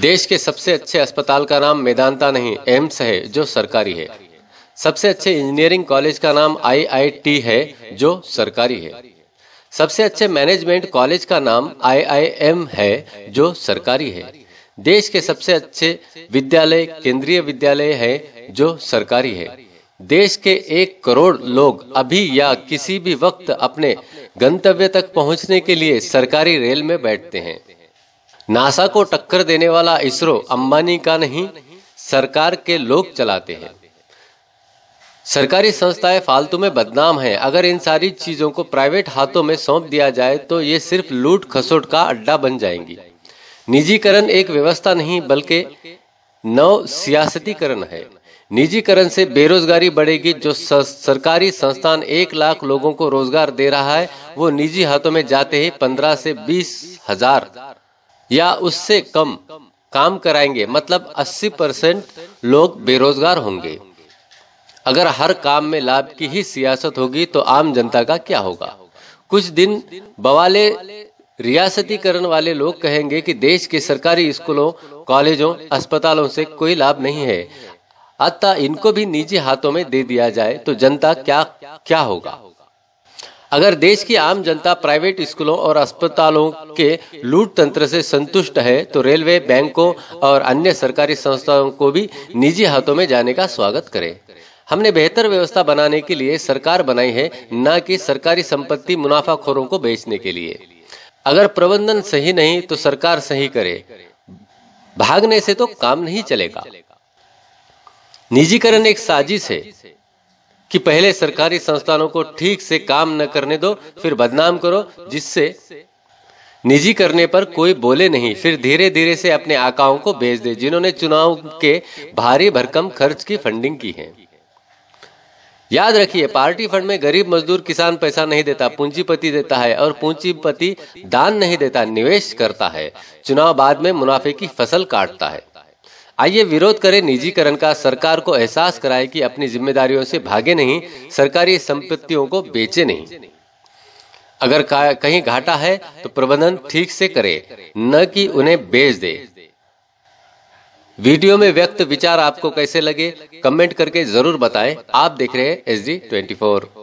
देश के सबसे अच्छे अस्पताल का नाम मेदांता नहीं एम्स है जो सरकारी है सबसे अच्छे इंजीनियरिंग कॉलेज का नाम आईआईटी है जो सरकारी है सबसे अच्छे मैनेजमेंट कॉलेज का नाम आईआईएम है जो सरकारी है देश के सबसे अच्छे विद्यालय केंद्रीय विद्यालय है जो सरकारी है देश के एक करोड़ लोग अभी या किसी भी वक्त अपने गंतव्य तक पहुंचने के लिए सरकारी रेल में बैठते हैं नासा को टक्कर देने वाला इसरो अंबानी का नहीं सरकार के लोग चलाते हैं सरकारी संस्थाएं फालतू में बदनाम हैं अगर इन सारी चीजों को प्राइवेट हाथों में सौंप दिया जाए तो ये सिर्फ लूट खसोट का अड्डा बन जाएंगी निजीकरण एक व्यवस्था नहीं बल्कि नव सियासतीकरण है निजीकरण से बेरोजगारी बढ़ेगी जो सरकारी संस्थान एक लाख लोगों को रोजगार दे रहा है वो निजी हाथों में जाते ही पंद्रह से बीस हजार या उससे कम काम कराएंगे मतलब 80 परसेंट लोग बेरोजगार होंगे अगर हर काम में लाभ की ही सियासत होगी तो आम जनता का क्या होगा कुछ दिन बवाले रियासतीकरण वाले लोग कहेंगे कि देश के सरकारी स्कूलों कॉलेजों अस्पतालों से कोई लाभ नहीं है अतः इनको भी निजी हाथों में दे दिया जाए तो जनता क्या क्या होगा अगर देश की आम जनता प्राइवेट स्कूलों और अस्पतालों के लूट तंत्र से संतुष्ट है तो रेलवे बैंकों और अन्य सरकारी संस्थाओं को भी निजी हाथों में जाने का स्वागत करे हमने बेहतर व्यवस्था बनाने के लिए सरकार बनाई है न कि सरकारी संपत्ति मुनाफाखोरों को बेचने के लिए अगर प्रबंधन सही नहीं तो सरकार सही करे भागने से तो काम नहीं चलेगा निजीकरण एक साजिश है कि पहले सरकारी संस्थानों को ठीक से काम न करने दो फिर बदनाम करो जिससे निजी करने पर कोई बोले नहीं फिर धीरे धीरे से अपने आकाओं को बेच दे जिन्होंने चुनाव के भारी भरकम खर्च की फंडिंग की है याद रखिए पार्टी फंड में गरीब मजदूर किसान पैसा नहीं देता पूंजीपति देता है और पूंजीपति दान नहीं देता निवेश करता है चुनाव बाद में मुनाफे की फसल काटता है आइए विरोध करें निजीकरण का सरकार को एहसास कराए कि अपनी जिम्मेदारियों से भागे नहीं सरकारी संपत्तियों को बेचे नहीं अगर कहीं घाटा है तो प्रबंधन ठीक से करे न कि उन्हें बेच दे वीडियो में व्यक्त विचार आपको कैसे लगे कमेंट करके जरूर बताएं आप देख रहे हैं एस डी ट्वेंटी फोर